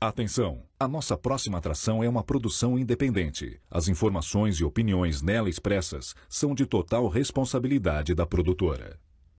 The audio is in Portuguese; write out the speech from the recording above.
Atenção! A nossa próxima atração é uma produção independente. As informações e opiniões nela expressas são de total responsabilidade da produtora.